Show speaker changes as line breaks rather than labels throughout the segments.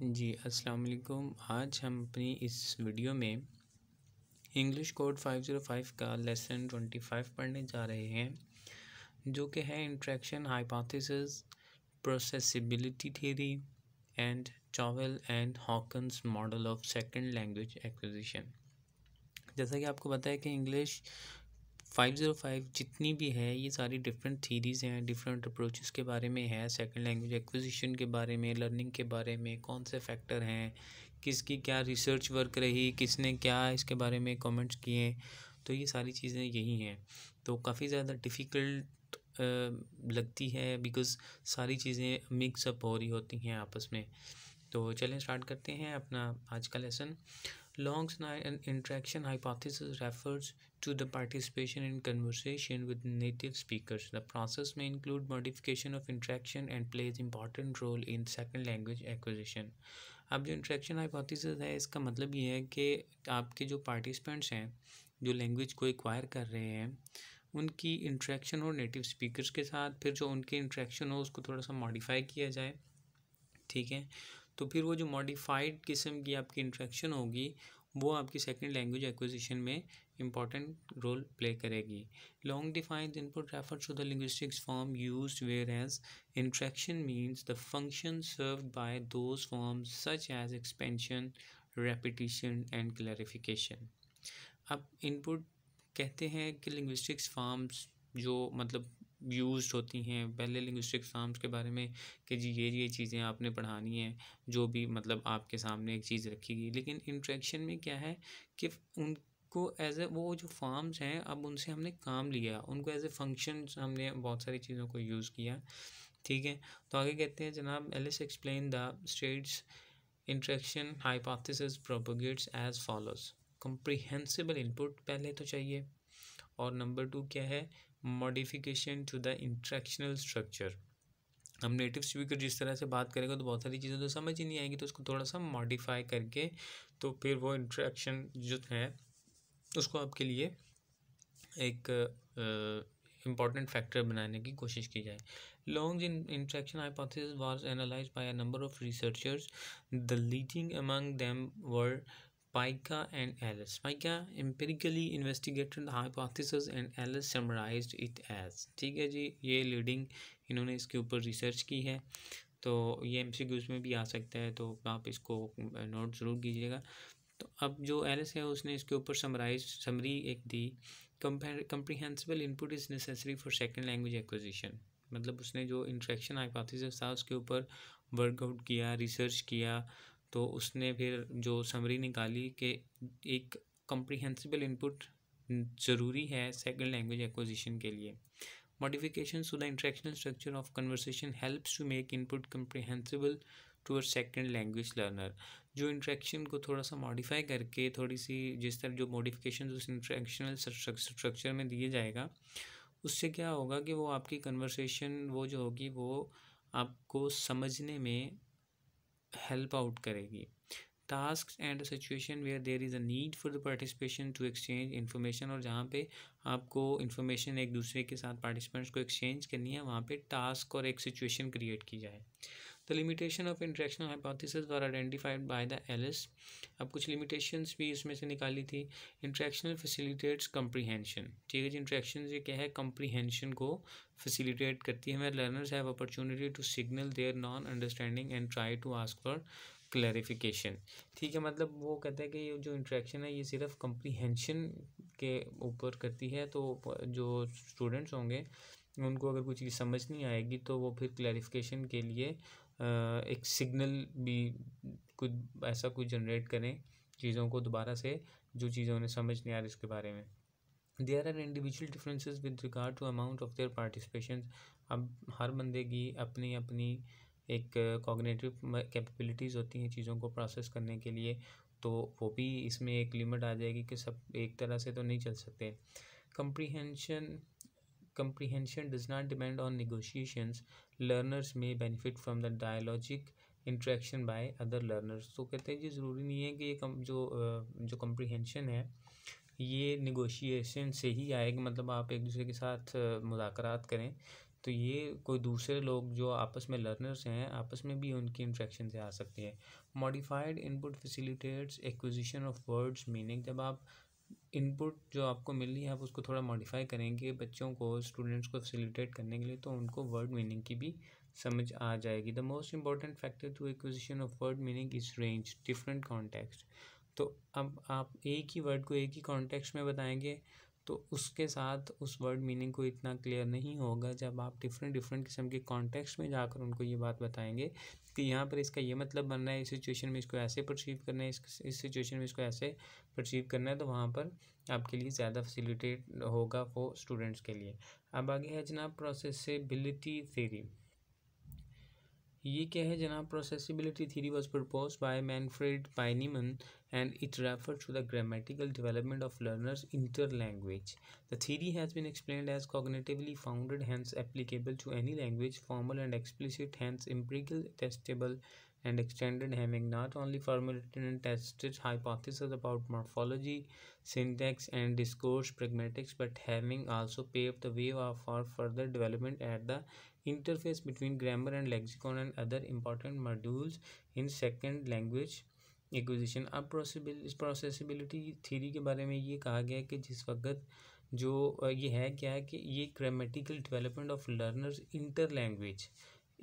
जी अस्सलाम वालेकुम आज हम अपनी इस वीडियो में इंग्लिश कोड 505 का लेसन 25 पढ़ने जा रहे हैं जो कि है interaction hypothesis processability theory and चावल and Hawkins model of second language acquisition जैसा कि आपको पता है कि इंग्लिश फाइव ज़ीरो फाइव जितनी भी है ये सारी डिफरेंट थीरीज़ हैं डिफरेंट अप्रोचेस के बारे में है सेकंड लैंग्वेज एक्विजिशन के बारे में लर्निंग के बारे में कौन से फैक्टर हैं किसकी क्या रिसर्च वर्क रही किसने क्या इसके बारे में कमेंट्स किए तो ये सारी चीज़ें यही हैं तो काफ़ी ज़्यादा डिफ़िकल्ट लगती है बिकॉज़ सारी चीज़ें मिक्सअप हो रही होती हैं आपस में तो चलें स्टार्ट करते हैं अपना आज का lesson Long's interaction hypothesis refers to the participation in conversation with native speakers. The process may include modification of interaction and plays important role in second language acquisition. अब जो इंट्रैक्शन हाइपोथेसिस है इसका मतलब ये है कि आपके जो पार्टिसिपेंट्स हैं जो लैंग्वेज को एक्वायर कर रहे हैं उनकी इंट्रैक्शन हो नेटिव स्पीकर्स के साथ फिर जो उनकी इंट्रैक्शन हो उसको थोड़ा सा मॉडिफाई किया जाए ठीक है तो फिर वो जो मॉडिफाइड किस्म की आपकी इंट्रैक्शन होगी वो आपकी सेकेंड लैंग्वेज एक्विजिशन में इंपॉर्टेंट रोल प्ले करेगी Long defined input refer to the linguistics form use whereas interaction means the function serve by those form such as expansion repetition and clarification अब input कहते हैं कि linguistics forms जो मतलब use होती हैं पहले लिंग्विस्टिक साम्स के बारे में कि जी ये ये चीज़ें आपने पढ़ानी हैं जो भी मतलब आपके सामने एक चीज़ रखी गई लेकिन इंट्रैक्शन में क्या है कि उन को एज ए वो जो फॉर्म्स हैं अब उनसे हमने काम लिया उनको एज ए फंक्शन हमने बहुत सारी चीज़ों को यूज़ किया ठीक है तो आगे कहते हैं जनाब Ellis explain the states interaction hypothesis propagates as follows comprehensible input पहले तो चाहिए और नंबर टू क्या है modification to the interactional structure हम नेटिव स्पीकर जिस तरह से बात करेंगे तो बहुत सारी चीज़ें तो समझ ही नहीं आएंगी तो उसको थोड़ा सा मॉडिफाई करके तो फिर वो इंट्रैक्शन जो है उसको आपके लिए एक इम्पॉर्टेंट फैक्टर बनाने की कोशिश की जाए Long in interaction hypothesis was analysed by a number of researchers the leading among them world Spica and Ellis. Spica empirically investigated the hypothesis and Ellis summarized it as ठीक है जी ये leading इन्होंने इसके ऊपर रिसर्च की है तो ये एम सी में भी आ सकता है तो आप इसको नोट ज़रूर कीजिएगा तो अब जो एलिस है उसने इसके ऊपर समराइज समरी एक दी comprehensible input is necessary for second language acquisition मतलब उसने जो इंट्रैक्शन हाइपोथेसिस था उसके ऊपर वर्कआउट किया रिसर्च किया तो उसने फिर जो समरी निकाली कि एक कम्प्रीहेंसिबल इनपुट ज़रूरी है सेकेंड लैंग्वेज एक्विजिशन के लिए modification to the interactional structure of conversation helps to make input comprehensible to a second language learner जो इंट्रैक्शन को थोड़ा सा मॉडिफाई करके थोड़ी सी जिस तरह जो मॉडिफिकेशन उस इंट्रैक्शनल स्ट्रक्चर में दिए जाएगा उससे क्या होगा कि वो आपकी कन्वर्सेशन वो जो होगी वो आपको समझने में हेल्प आउट करेगी task and situation where there is a need for the participation to exchange information और जहाँ पे आपको इन्फॉर्मेशन एक दूसरे के साथ पार्टिसिपेंट्स को एक्सचेंज करनी है वहाँ पे टास्क और एक सिचुएशन क्रिएट की जाए the limitation of interactional hypothesis were identified by the Ellis अब कुछ लिमिटेशन भी इसमें से निकाली थी इंट्रैक्शनल फैसिलिटेट कम्प्रीहेंशन ठीक है जी इंट्रैक्शन ये क्या है कम्प्रीहेंशन को फैसिलिटेट करती है हमें learners have opportunity to signal their non understanding and try to ask for clarification ठीक है मतलब वो कहते हैं कि ये जो इंट्रैक्शन है ये सिर्फ कम्प्रीहेंशन के ऊपर करती है तो जो स्टूडेंट्स होंगे उनको अगर कुछ समझ नहीं आएगी तो वो फिर क्लैरिफिकेशन के लिए एक सिग्नल भी कुछ ऐसा कुछ जनरेट करें चीज़ों को दोबारा से जो चीज़ें उन्हें समझ नहीं आ रही इसके बारे में there are individual differences with regard to amount of their participation अब हर बंदे की अपनी अपनी एक कॉग्नेटिव कैपेबिलिटीज़ होती हैं चीज़ों को प्रोसेस करने के लिए तो वो भी इसमें एक लिमिट आ जाएगी कि सब एक तरह से तो नहीं चल सकते comprehension comprehension does not depend on negotiations learners may benefit from the dialogic interaction by other learners तो कहते हैं जी ज़रूरी नहीं है कि ये कम जो जो कम्प्रीहेंशन है ये निगोशिएशन से ही आएगा मतलब आप एक दूसरे के साथ मुदाकर करें तो ये कोई दूसरे लोग जो आपस में लर्नर्स हैं आपस में भी उनकी इंट्रैक्शन से आ सकती है modified input facilitates acquisition of words meaning जब आप इनपुट जो आपको मिल रही है आप उसको थोड़ा मॉडिफाई करेंगे बच्चों को स्टूडेंट्स को फैसिलिटेट करने के लिए तो उनको वर्ड मीनिंग की भी समझ आ जाएगी the most important factor to acquisition of word meaning is range different context तो अब आप एक ही वर्ड को एक ही कॉन्टेक्स्ट में बताएंगे तो उसके साथ उस वर्ड मीनिंग को इतना क्लियर नहीं होगा जब आप डिफरेंट डिफरेंट किस्म के कॉन्टेक्स्ट में जाकर उनको ये बात बताएंगे इसके यहाँ पर इसका ये मतलब बनना है इस सिचुएशन में इसको ऐसे परसीव करना है इस सिचुएशन में इसको ऐसे परसीव करना है तो वहाँ पर आपके लिए ज़्यादा फैसिलिटेट होगा फॉर स्टूडेंट्स के लिए अब आगे है जनाब प्रोसेसिबिलिटी थेरी ये क्या है जनाब processability theory was propose by Manfred Pienemann and it refers to the grammatical development of learners interlanguage. The theory has been explained as cognitively founded, hence applicable to any language, formal and explicit, hence empirical, testable, and extended, having not only formulated and tested hypotheses about morphology, syntax, and discourse pragmatics, but having also paved the way for further development at the interface between grammar and lexicon and other important modules in second language acquisition अब processable प्रोसेसिबिलिटी theory के बारे में ये कहा गया है कि जिस वक्त जो ये है क्या है कि ये grammatical development of learners interlanguage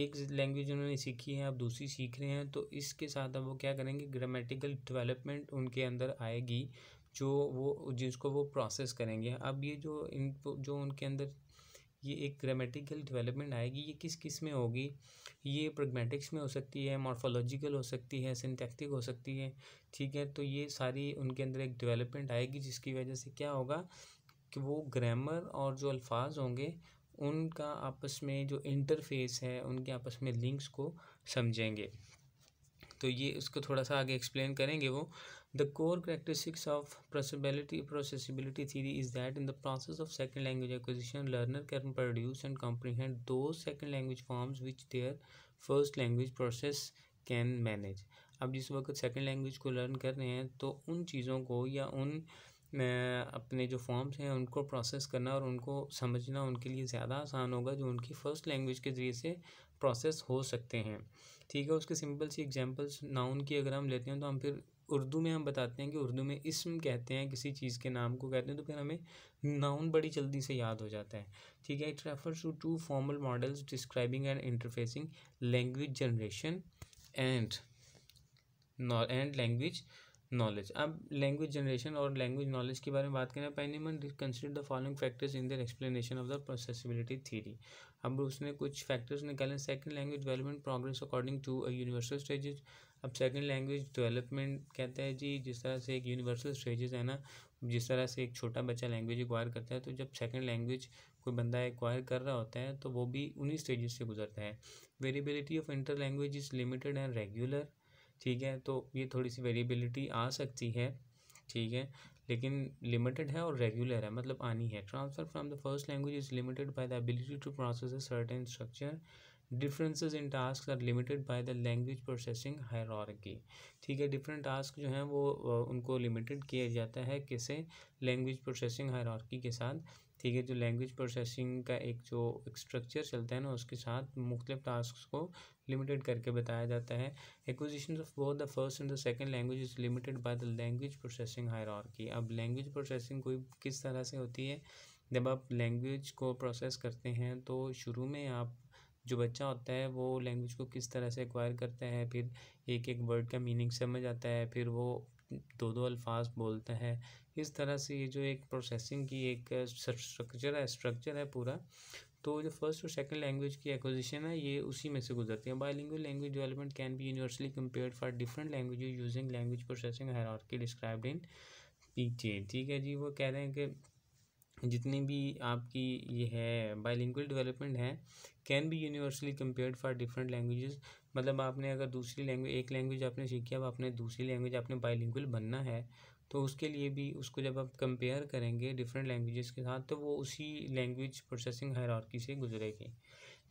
एक लैंग्वेज उन्होंने सीखी है अब दूसरी सीख रहे हैं तो इसके साथ अब वो क्या करेंगे ग्रामेटिकल डेवलपमेंट उनके अंदर आएगी जो वो जिसको वो प्रोसेस करेंगे अब ये जो इन जो उनके अंदर ये एक ग्रामेटिकल डेवलपमेंट आएगी ये किस किस में होगी ये प्रगमेटिक्स में हो सकती है मॉर्फोलॉजिकल हो सकती है सिंथेटिक हो सकती है ठीक है तो ये सारी उनके अंदर एक डेवलपमेंट आएगी जिसकी वजह से क्या होगा कि वो ग्रामर और जो अल्फाज होंगे उनका आपस में जो इंटरफेस है उनके आपस में लिंक्स को समझेंगे तो ये उसको थोड़ा सा आगे एक्सप्लेन करेंगे वो The core characteristics of processability, processability theory is that in the process of second language acquisition, learner can produce and comprehend those second language forms which their first language process can manage. अब जिस वक्त second language को learn कर रहे हैं तो उन चीज़ों को या उन अपने जो फॉर्म्स हैं उनको प्रोसेस करना और उनको समझना उनके लिए ज़्यादा आसान होगा जो उनकी फ़र्स्ट लैंग्वेज के ज़रिए से प्रोसेस हो सकते हैं ठीक है उसके सिंपल सी एग्जांपल्स नाउन की अगर हम लेते हैं तो हम फिर उर्दू में हम बताते हैं कि उर्दू में इसम कहते हैं किसी चीज़ के नाम को कहते हैं तो फिर हमें नाउन बड़ी जल्दी से याद हो जाता है ठीक है it refers to to formal models describing and interfacing language generation and and language knowledge अब लैंग्वेज जनरेशन और लैंग्वेज नॉलेज के बारे में बात करें Pienemann consider the following factors in their explanation of the processability theory अब उसने कुछ फैक्टर्स निकाले second language development progress according to universal stage अब सेकंड लैंग्वेज डेवलपमेंट कहते हैं जी जिस तरह से एक यूनिवर्सल स्टेजेस है ना जिस तरह से एक छोटा बच्चा लैंग्वेज एक्वायर करता है तो जब सेकंड लैंग्वेज कोई बंदा एक्वायर कर रहा होता है तो वो भी उन्हीं स्टेजेस से गुजरता है variability of interlanguage is limited and regular ठीक है तो ये थोड़ी सी वेरिएबिलिटी आ सकती है ठीक है लेकिन लिमिटेड है और रेगुलर है मतलब आनी है transfer from the first language is limited by the ability to process certain structure differences in task are limited by the language processing hierarchy ठीक है डिफरेंट टास्क जो हैं वो उनको लिमिटेड किया जाता है किसे लैंग्वेज प्रोसेसिंग हायरकी के साथ ठीक है जो लैंग्वेज प्रोसेसिंग का एक जो स्ट्रक्चर चलता है ना उसके साथ मुख्तलिफ टास्क को लिमिटेड करके बताया जाता है acquisition of both the first and the second language is limited by the language processing hierarchy अब लैंग्वेज प्रोसेसिंग कोई किस तरह से होती है जब आप लैंग्वेज को प्रोसेस करते हैं तो शुरू में आप जो बच्चा होता है वो लैंग्वेज को किस तरह से एक्वायर करता है फिर एक एक वर्ड का मीनिंग समझ आता है फिर वो दो दो अल्फाज बोलता है इस तरह से ये जो एक प्रोसेसिंग की एक स्ट्रक्चर है स्ट्रक्चर है पूरा तो जो फर्स्ट और सेकंड लैंग्वेज की एक्विजिशन है ये उसी में से गुजरती है by language development can be universally compared for different language using language processing hierarchy described in पीचे ठीक है जी वो कह रहे हैं कि जितने भी आपकी ये है बाइलिंगुअल डेवलपमेंट है can be universally compared for different languages मतलब आपने अगर दूसरी लैंग्वेज एक लैंग्वेज आपने सीखी अब आपने दूसरी लैंग्वेज आपने बाइलिंगुअल बनना है तो उसके लिए भी उसको जब आप कंपेयर करेंगे डिफरेंट लैंग्वेजेस के साथ तो वो उसी लैंग्वेज प्रोसेसिंग हायरार्की से गुजरेगी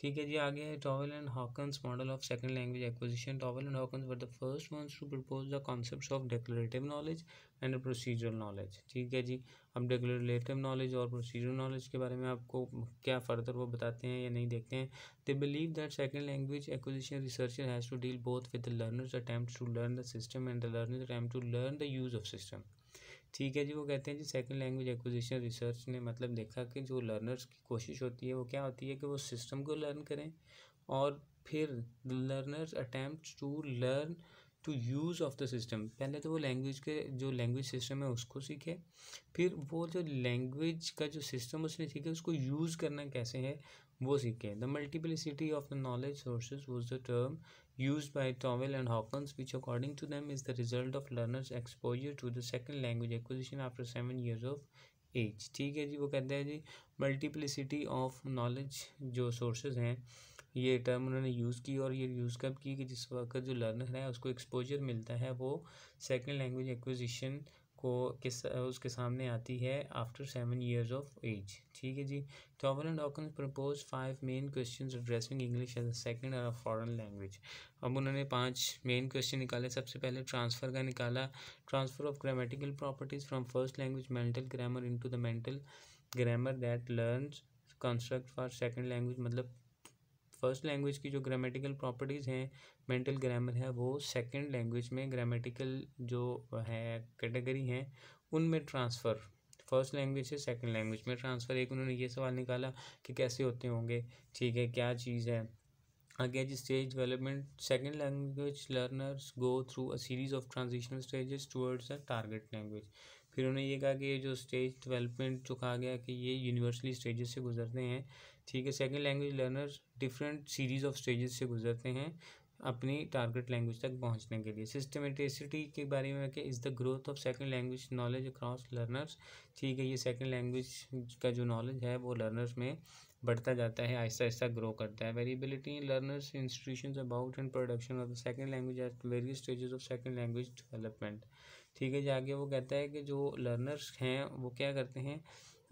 ठीक है जी आगे है Towell and Hawkins model of second language acquisition Towell and Hawkins were the first ones to propose the concept of declarative knowledge and procedural knowledge ठीक है जी अब डेक्लेटिव नॉलेज और प्रोसीजरल नॉलेज के बारे में आपको क्या फर्दर वो बताते हैं या नहीं देखते हैं they believe that second language acquisition researcher has to deal both with the learners attempt to learn the system and the learners attempt to learn the use of system ठीक है जी वो कहते हैं जी सेकंड लैंग्वेज एक्विजिशन रिसर्च ने मतलब देखा कि जो लर्नर्स की कोशिश होती है वो क्या होती है कि वो सिस्टम को लर्न करें और फिर learners attempt to learn to use of the system पहले तो वो लैंग्वेज के जो लैंग्वेज सिस्टम है उसको सीखे फिर वो जो लैंग्वेज का जो सिस्टम उसने सीखे उसको यूज़ करना कैसे है वो सीखे the multiplicity of the knowledge sources was the term used by Towell and Hawkins, which according to them is the result of learners' exposure to the second language acquisition after seven years of age. ठीक है जी वो कहते हैं जी multiplicity of knowledge जो sources हैं ये टर्म उन्होंने यूज़ की और ये यूज़ कब की कि जिस वक्त जो लर्नर है उसको एक्सपोजर मिलता है वो सेकंड लैंग्वेज एक्विजिशन को किस उसके सामने आती है after seven years of age ठीक है जी and Hawkins propose five main question addressing English as second और फॉरेन लैंग्वेज अब उन्होंने पांच मेन क्वेश्चन निकाले सबसे पहले ट्रांसफ़र का निकाला transfer of grammatical properties from first language mental grammar in the mental grammar that learn construct for second language मतलब फर्स्ट लैंग्वेज की जो ग्रामेटिकल प्रॉपर्टीज़ हैं मेंटल ग्रामर है वो सेकंड लैंग्वेज में ग्रामेटिकल जो है कैटेगरी हैं उनमें ट्रांसफ़र फर्स्ट लैंग्वेज से सेकंड लैंग्वेज में ट्रांसफ़र एक उन्होंने ये सवाल निकाला कि कैसे होते होंगे ठीक है क्या चीज़ है आगे जी stage development second language learners go through a series of transitional stages towards a target language फिर उन्होंने ये कहा कि जो स्टेज डेवलपमेंट जो कहा गया कि ये यूनिवर्सली स्टेजेस से गुजरते हैं ठीक है second language learner different series of stages से गुजरते हैं अपनी टारगेट लैंग्वेज तक पहुंचने के लिए सिस्टमेटिसिटी के बारे में कि is the growth of second language knowledge across learners ठीक है ये सेकंड लैंग्वेज का जो नॉलेज है वो लर्नर्स में बढ़ता जाता है आहिस्ता आहिस्ता ग्रो करता है variability learners institution about and production of the second language at various stages of second language development ठीक है जाके वो कहता है कि जो लर्नर्स हैं वो क्या करते हैं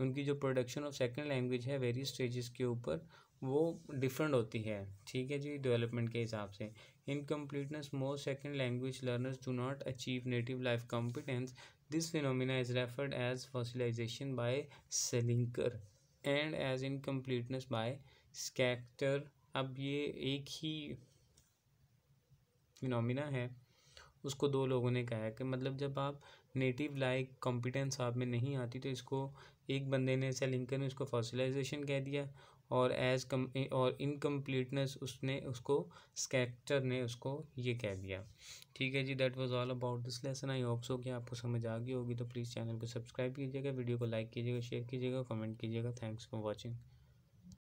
उनकी जो प्रोडक्शन ऑफ सेकेंड लैंग्वेज है वेरियस स्टेजेस के ऊपर वो डिफरेंट होती है ठीक है जी डेवलपमेंट के हिसाब से incompleteness most second language learners do not achieve native like competence this phenomena is referred as fossilization by Selinker and as incompleteness by Schachter अब ये एक ही फिनोमिना है उसको दो लोगों ने कहा है कि मतलब जब आप नेटिव लाइक कॉम्पिटेंस आप में नहीं आती तो इसको एक बंदे ने ऐसा लिंकर ने उसको फॉसिलाइजेशन कह दिया और एज कम और इनकम्प्लीटनेस उसने उसको स्केक्टर ने उसको ये कह दिया ठीक है जी that was all about this lesson I hope so कि आपको समझ आ गई होगी तो प्लीज़ चैनल को सब्सक्राइब कीजिएगा वीडियो को लाइक कीजिएगा शेयर कीजिएगा कमेंट कीजिएगा थैंक्स फॉर वॉचिंग